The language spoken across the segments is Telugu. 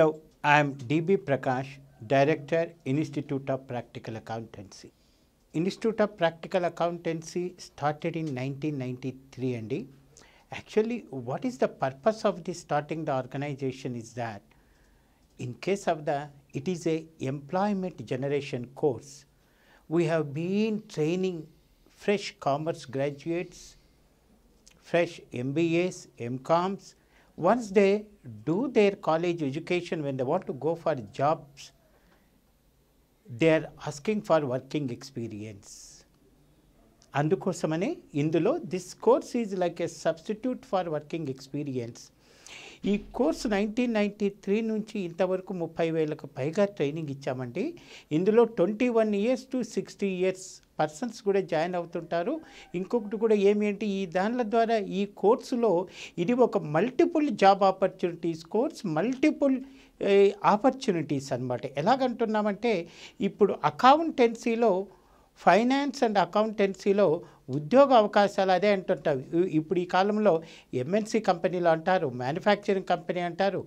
Hello, I am DB Prakash, Director, Institute of Practical Accountancy. Institute of Practical Accountancy started in 1993 and actually what is the purpose of this starting the organization is that in case of the it is a employment generation course we have been training fresh commerce graduates fresh MBAs, MCOMs once they do their college education when they want to go for jobs they are asking for working experience అందుకోసమనే ఇందులో this course is like a substitute for working experience ఈ కోర్స్ నైన్టీన్ నైంటీ త్రీ నుంచి ఇంతవరకు ముప్పై వేలకు పైగా ట్రైనింగ్ ఇచ్చామండి ఇందులో twenty one years to sixty years persons కూడా జాయిన్ అవుతుంటారు ఇంకొకటి కూడా ఏమేంటి ఈ దానిల ద్వారా ఈ కోర్సులో ఇది ఒక multiple job opportunities course multiple opportunities అనమాట ఎలాగంటున్నామంటే ఇప్పుడు అకౌంటెన్సీలో ఫైనాన్స్ అండ్ అకౌంటెన్సీలో ఉద్యోగ అవకాశాలు అదే అంటుంటాయి ఇప్పుడు ఈ కాలంలో ఎంఎన్సీ కంపెనీలు అంటారు మ్యానుఫ్యాక్చరింగ్ కంపెనీ అంటారు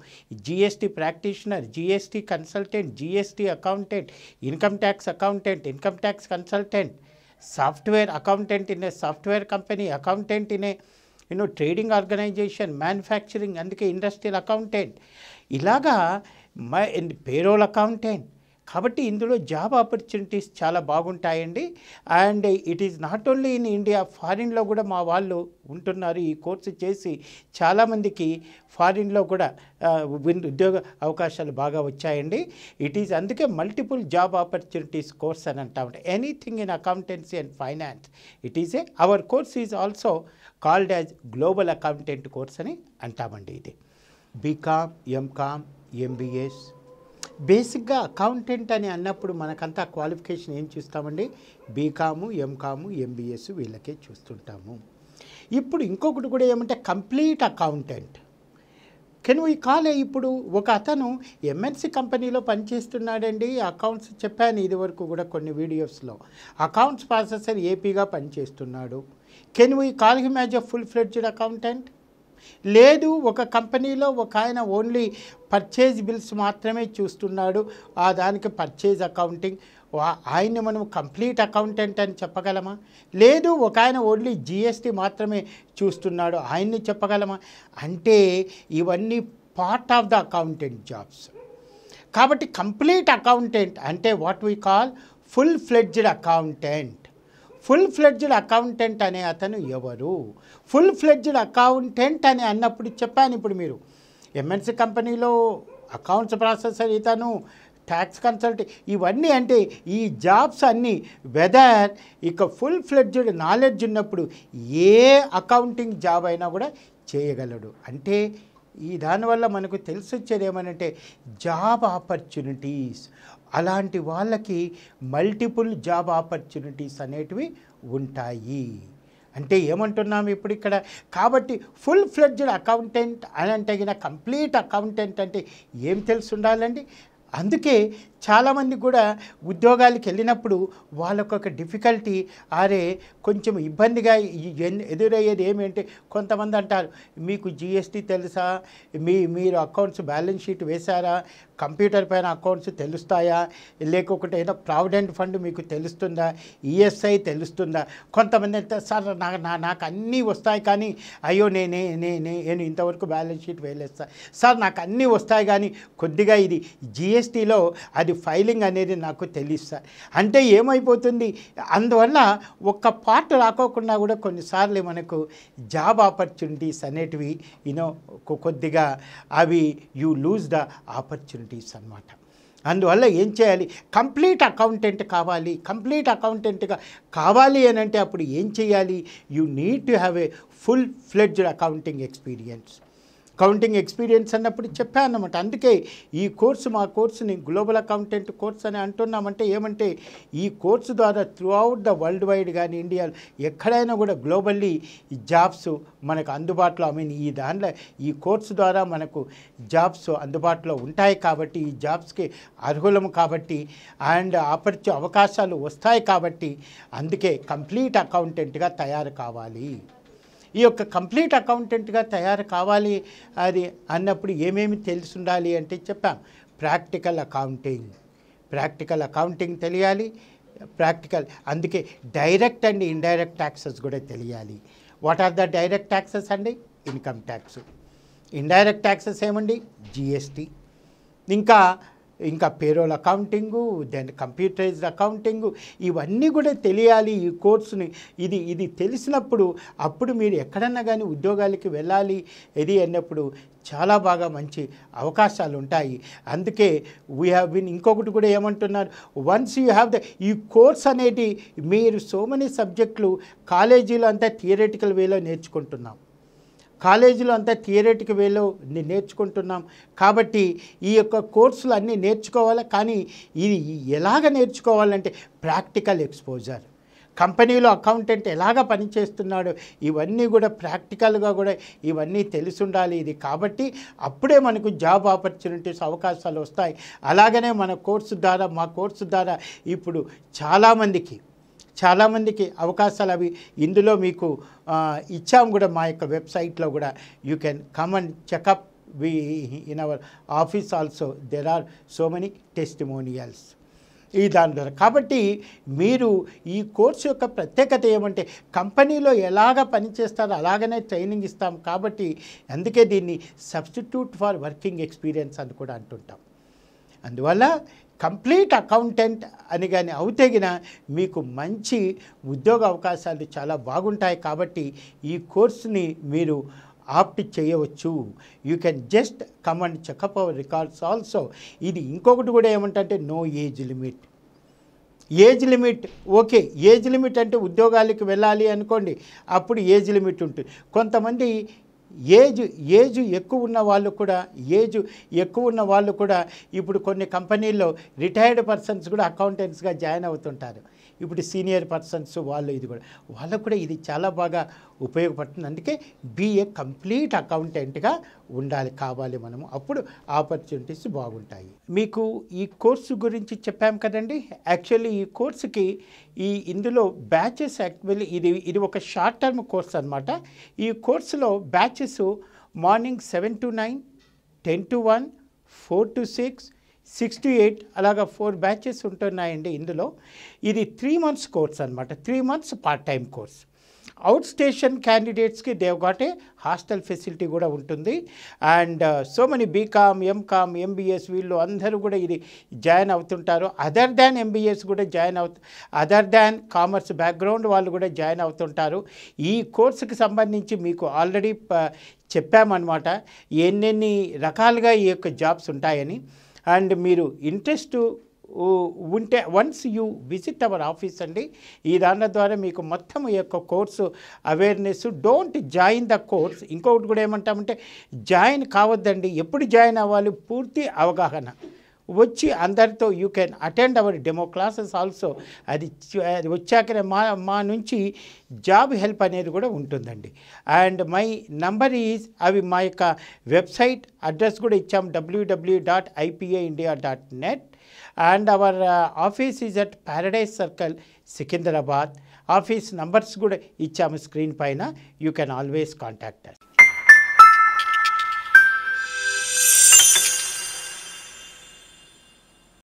GST practitioner GST consultant GST accountant income tax accountant income tax consultant software accountant in software company accountant in you know trading organisation manufacturing అందుకే ఇండస్ట్రియల్ అకౌంటెంట్ ఇలాగా మై పేరోల్ అకౌంటెంట్ కాబట్టి ఇందులో జాబ్ ఆపర్చునిటీస్ చాలా బాగుంటాయండి and it is not only in India ఫారిన్లో కూడా మా వాళ్ళు ఉంటున్నారు ఈ కోర్సు చేసి చాలామందికి ఫారిన్లో కూడా ఉద్యోగ అవకాశాలు బాగా వచ్చాయండి ఇట్ ఈజ్ అందుకే మల్టిపుల్ జాబ్ ఆపర్చునిటీస్ కోర్స్ అని అంటామండి anything in accountancy and finance it is a our course is also called as global accountant course అని అంటామండి ఇది బీకామ్ ఎంకామ్ ఎంబీఎస్ బేసిక్గా అకౌంటెంట్ అని అన్నప్పుడు మనకంతా క్వాలిఫికేషన్ ఏం చూస్తామండి బీకాము ఎంకాము ఎంబీఎస్ వీళ్ళకే చూస్తుంటాము ఇప్పుడు ఇంకొకటి కూడా ఏమంటే complete accountant can we call ఇప్పుడు ఒక అతను ఎంఎన్సి కంపెనీలో పనిచేస్తున్నాడండి అకౌంట్స్ చెప్పాను ఇదివరకు కూడా కొన్ని వీడియోస్లో అకౌంట్స్ ప్రాసెసర్ ఏపీగా పనిచేస్తున్నాడు can we call him as a full fledged accountant లేదు ఒక కంపెనీలో ఒక ఆయన ఓన్లీ పర్చేజ్ బిల్స్ మాత్రమే చూస్తున్నాడు ఆ దానికి పర్చేజ్ అకౌంటింగ్ ఆయన్ని మనం కంప్లీట్ అకౌంటెంట్ అని చెప్పగలమా లేదు ఒక ఆయన ఓన్లీ జిఎస్టీ మాత్రమే చూస్తున్నాడు ఆయన్ని చెప్పగలమా అంటే ఇవన్నీ part of the accountant jobs కాబట్టి కంప్లీట్ అకౌంటెంట్ అంటే what we call full fledged accountant full fledged accountant అనే అతను ఎవరు ఫుల్ ఫ్లెడ్జ్డ్ అకౌంటెంట్ అని అన్నప్పుడు చెప్పాను ఇప్పుడు మీరు ఎంఎన్సీ కంపెనీలో అకౌంట్స్ ప్రాసెసర్ ఇతను ట్యాక్స్ కన్సల్ట్ ఇవన్నీ అంటే ఈ జాబ్స్ అన్నీ వెదర్ ఇక ఫుల్ ఫ్లెడ్జ్డ్ నాలెడ్జ్ ఉన్నప్పుడు ఏ అకౌంటింగ్ జాబ్ అయినా కూడా చేయగలడు అంటే ఈ దానివల్ల మనకు తెలిసొచ్చేది ఏమనంటే జాబ్ ఆపర్చునిటీస్ అలాంటి వాళ్ళకి మల్టిపుల్ జాబ్ ఆపర్చునిటీస్ అనేటివి ఉంటాయి అంటే ఏమంటున్నాం ఇప్పుడు ఇక్కడ కాబట్టి ఫుల్ ఫ్లెడ్జ్డ్ అకౌంటెంట్ అని అంటే కంప్లీట్ అకౌంటెంట్ అంటే ఏం తెలిసి ఉండాలండి అందుకే చాలామంది కూడా ఉద్యోగాలకు వెళ్ళినప్పుడు వాళ్ళకొక డిఫికల్టీ ఆరే కొంచెం ఇబ్బందిగా ఎదురయ్యేది ఏమిటి కొంతమంది అంటారు మీకు జిఎస్టీ తెలుసా మీ మీరు అకౌంట్స్ బ్యాలెన్స్ షీట్ వేశారా కంప్యూటర్ పైన అకౌంట్స్ తెలుస్తాయా లేకొకటి ఏదో ప్రావిడెంట్ ఫండ్ మీకు తెలుస్తుందా ఈఎస్ఐ e తెలుస్తుందా కొంతమంది అంటే సార్ నా నాకు అన్నీ వస్తాయి కానీ అయ్యో నేనే నేనే నేను ఇంతవరకు బ్యాలెన్స్ షీట్ వేయలేదు సార్ సార్ నాకు అన్నీ వస్తాయి కానీ కొద్దిగా ఇది జిఎస్టీ జిఎస్టీలో అది ఫైలింగ్ అనేది నాకు తెలుస్తుంది అంటే ఏమైపోతుంది అందువల్ల ఒక్క పార్ట్ రాకోకుండా కూడా కొన్నిసార్లు మనకు జాబ్ ఆపర్చునిటీస్ అనేటివి యూనో కొద్దిగా అవి యూ లూజ్ ద ఆపర్చునిటీస్ అనమాట అందువల్ల ఏం చేయాలి కంప్లీట్ అకౌంటెంట్ కావాలి కంప్లీట్ అకౌంటెంట్గా కావాలి అని అంటే అప్పుడు ఏం చేయాలి you need to have a full fledged accounting experience counting experience అన్నప్పుడు చెప్పాను అన్నమాట అందుకే ఈ కోర్సు మా కోర్సుని గ్లోబల్ అకౌంటెంట్ కోర్స్ అని అంటున్నామంటే ఏమంటే ఈ కోర్సు ద్వారా throughout the world wide కానీ ఇండియాలో ఎక్కడైనా కూడా గ్లోబల్లీ ఈ జాబ్స్ మనకు అందుబాటులో ఐ మీన్ ఈ దానిలో ఈ కోర్సు ద్వారా మనకు జాబ్స్ అందుబాటులో ఉంటాయి కాబట్టి ఈ జాబ్స్కి అర్హులము కాబట్టి అండ్ ఆపర్చు అవకాశాలు వస్తాయి కాబట్టి అందుకే కంప్లీట్ అకౌంటెంట్గా తయారు కావాలి ఈ యొక్క కంప్లీట్ అకౌంటెంట్గా తయారు కావాలి అది అన్నప్పుడు ఏమేమి తెలిసి ఉండాలి అంటే చెప్పాం ప్రాక్టికల్ అకౌంటింగ్ ప్రాక్టికల్ అకౌంటింగ్ తెలియాలి ప్రాక్టికల్ అందుకే డైరెక్ట్ అండ్ ఇండైరెక్ట్ ట్యాక్సెస్ కూడా తెలియాలి what are the direct taxes అండి ఇన్కమ్ ట్యాక్స్ ఇండైరెక్ట్ ట్యాక్సెస్ ఏమండి జిఎస్టీ ఇంకా ఇంకా payroll accounting then computerised accounting ఇవన్నీ కూడా తెలియాలి ఈ కోర్సుని ఇది ఇది తెలిసినప్పుడు అప్పుడు మీరు ఎక్కడన్నా కానీ ఉద్యోగాలకి వెళ్ళాలి ఇది అన్నప్పుడు చాలా బాగా మంచి అవకాశాలు ఉంటాయి అందుకే వీ హ్యావ్ బిన్ ఇంకొకటి కూడా ఏమంటున్నారు వన్స్ యూ హ్యావ్ ద ఈ కోర్స్ అనేది మీరు సో మెనీ సబ్జెక్టులు కాలేజీలో అంతా థియరటికల్ వేలో నేర్చుకుంటున్నాం కాలేజీలో అంతా థియరెటిక్ వేలో నేర్చుకుంటున్నాం కాబట్టి ఈ యొక్క కోర్సులు అన్నీ నేర్చుకోవాలి కానీ ఇది ఎలాగ నేర్చుకోవాలంటే ప్రాక్టికల్ ఎక్స్పోజర్ కంపెనీలో అకౌంటెంట్ ఎలాగ పనిచేస్తున్నాడు ఇవన్నీ కూడా ప్రాక్టికల్గా కూడా ఇవన్నీ తెలిసి ఉండాలి ఇది కాబట్టి అప్పుడే మనకు జాబ్ ఆపర్చునిటీస్ అవకాశాలు వస్తాయి అలాగనే మన కోర్సు ద్వారా మా కోర్సు ద్వారా ఇప్పుడు చాలామందికి చాలామందికి అవకాశాలు అవి ఇందులో మీకు ఇచ్చాము కూడా మా యొక్క వెబ్సైట్లో కూడా you can come and check up we in our office also there are so many testimonials ఈ దాని ద్వారా కాబట్టి మీరు ఈ కోర్సు యొక్క ప్రత్యేకత ఏమంటే కంపెనీలో ఎలాగ పనిచేస్తారో అలాగనే ట్రైనింగ్ ఇస్తాం కాబట్టి అందుకే దీన్ని సబ్స్టిట్యూట్ ఫర్ వర్కింగ్ ఎక్స్పీరియన్స్ అని కూడా అంటుంటాం అందువల్ల కంప్లీట్ అకౌంటెంట్ అని కానీ అవుతేగిన మీకు మంచి ఉద్యోగ అవకాశాలు చాలా బాగుంటాయి కాబట్టి ఈ కోర్సుని మీరు ఆప్ట్ చేయవచ్చు you can just come and check up our records also ఇది ఇంకొకటి కూడా ఏమంటే no age limit age limit okay age limit అంటే ఉద్యోగాలకి వెళ్ళాలి అనుకోండి అప్పుడు ఏజ్ లిమిట్ ఉంటుంది కొంతమంది ఏజ్ ఏజ్ ఎక్కువ ఉన్న వాళ్ళు కూడా ఏజ్ ఎక్కువ ఉన్న వాళ్ళు కూడా ఇప్పుడు కొన్ని కంపెనీల్లో రిటైర్డ్ పర్సన్స్ కూడా అకౌంటెంట్స్గా జాయిన్ అవుతుంటారు ఇప్పుడు సీనియర్ పర్సన్స్ వాళ్ళు ఇది కూడా వాళ్ళకు కూడా ఇది చాలా బాగా ఉపయోగపడుతుంది అందుకే బీఏ కంప్లీట్ అకౌంటెంట్గా ఉండాలి కావాలి మనము అప్పుడు ఆపర్చునిటీస్ బాగుంటాయి మీకు ఈ కోర్సు గురించి చెప్పాం కదండి యాక్చువల్లీ ఈ కోర్సుకి ఈ ఇందులో బ్యాచెస్ యాక్చువల్లీ ఇది ఇది ఒక షార్ట్ టర్మ్ కోర్స్ అనమాట ఈ కోర్సులో batches morning seven to nine ten to one four to six six to eight అలాగా ఫోర్ బ్యాచెస్ ఉంటున్నాయండి ఇందులో ఇది త్రీ మంత్స్ కోర్స్ అనమాట three months part time course out station క్యాండిడేట్స్కి దేవ్ హాస్టల్ ఫెసిలిటీ కూడా ఉంటుంది and so many BCom MCom MBS వీళ్ళు అందరూ కూడా ఇది జాయిన్ అవుతుంటారు అదర్ దాన్ ఎంబీఎస్ కూడా జాయిన్ అవుతు అదర్ దాన్ కామర్స్ బ్యాక్గ్రౌండ్ వాళ్ళు కూడా జాయిన్ అవుతుంటారు ఈ కోర్సుకి సంబంధించి మీకు ఆల్రెడీ uh, చెప్పామన్నమాట ఎన్నెన్ని రకాలుగా ఈ యొక్క జాబ్స్ ఉంటాయని అండ్ మీరు ఇంట్రెస్ట్ ఉంటే once you visit our office అండి ఈ దాని ద్వారా మీకు మొత్తం ఈ యొక్క course awareness don't join the course ఇంకొకటి కూడా ఏమంటామంటే జాయిన్ కావద్దండి ఎప్పుడు జాయిన్ అవ్వాలి పూర్తి అవగాహన వచ్చి అందరితో you can attend our demo classes also అది అది వచ్చాకనే మా మా నుంచి జాబ్ హెల్ప్ అనేది కూడా ఉంటుందండి అండ్ మై నంబర్ ఈజ్ అవి మా యొక్క వెబ్సైట్ అడ్రస్ కూడా ఇచ్చాం W W dot IPA India dot net and our office is at paradise circle Secunderabad office numbers కూడా ఇచ్చాము స్క్రీన్ పైన you can always contact us